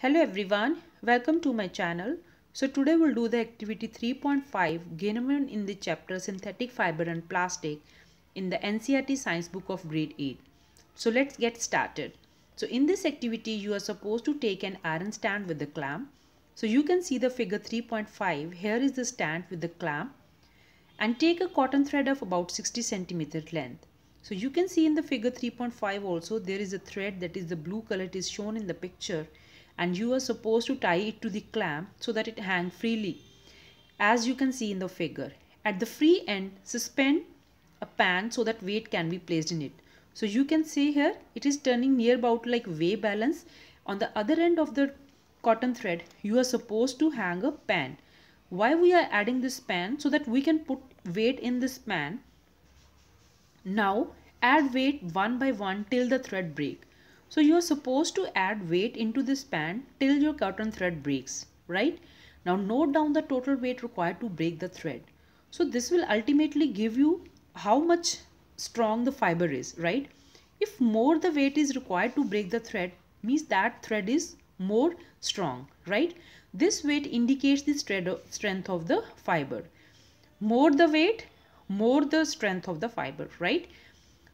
Hello everyone, welcome to my channel. So today we'll do the activity 3.5 Ganemon in the chapter Synthetic Fiber and Plastic in the NCRT Science book of grade 8. So let's get started. So in this activity you are supposed to take an iron stand with the clamp. So you can see the figure 3.5. Here is the stand with the clamp and take a cotton thread of about 60 centimeter length. So you can see in the figure 3.5 also there is a thread that is the blue color it is shown in the picture and you are supposed to tie it to the clamp so that it hang freely as you can see in the figure. At the free end suspend a pan so that weight can be placed in it. So you can see here it is turning near about like way balance. On the other end of the cotton thread you are supposed to hang a pan. Why we are adding this pan so that we can put weight in this pan. Now add weight one by one till the thread break. So you are supposed to add weight into this pan till your cotton thread breaks, right? Now note down the total weight required to break the thread. So this will ultimately give you how much strong the fiber is, right? If more the weight is required to break the thread, means that thread is more strong, right? This weight indicates the strength of the fiber. More the weight, more the strength of the fiber, right?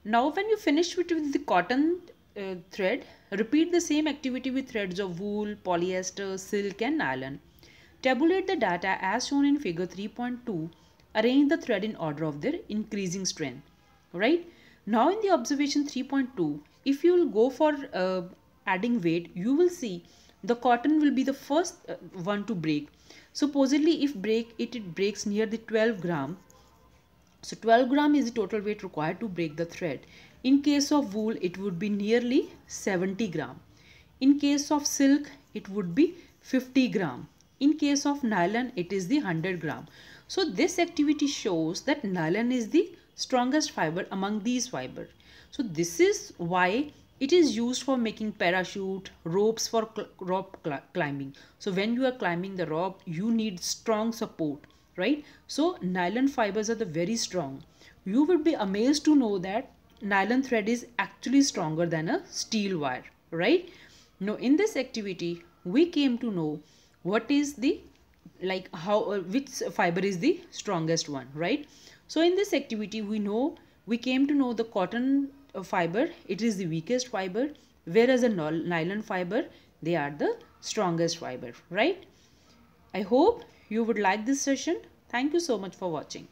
Now when you finish with the cotton uh, thread, repeat the same activity with threads of wool, polyester, silk and nylon. Tabulate the data as shown in figure 3.2. Arrange the thread in order of their increasing strength. Right? Now in the observation 3.2, if you will go for uh, adding weight, you will see the cotton will be the first uh, one to break. Supposedly if break it, it breaks near the 12 gram so 12 gram is the total weight required to break the thread. In case of wool, it would be nearly 70 gram. In case of silk, it would be 50 gram. In case of nylon, it is the 100 gram. So this activity shows that nylon is the strongest fiber among these fiber. So this is why it is used for making parachute, ropes for rope climbing. So when you are climbing the rope, you need strong support right? So nylon fibers are the very strong. You would be amazed to know that nylon thread is actually stronger than a steel wire, right? Now in this activity, we came to know what is the like how uh, which fiber is the strongest one, right? So in this activity, we know we came to know the cotton uh, fiber, it is the weakest fiber, whereas a nylon fiber, they are the strongest fiber, right? I hope you would like this session. Thank you so much for watching.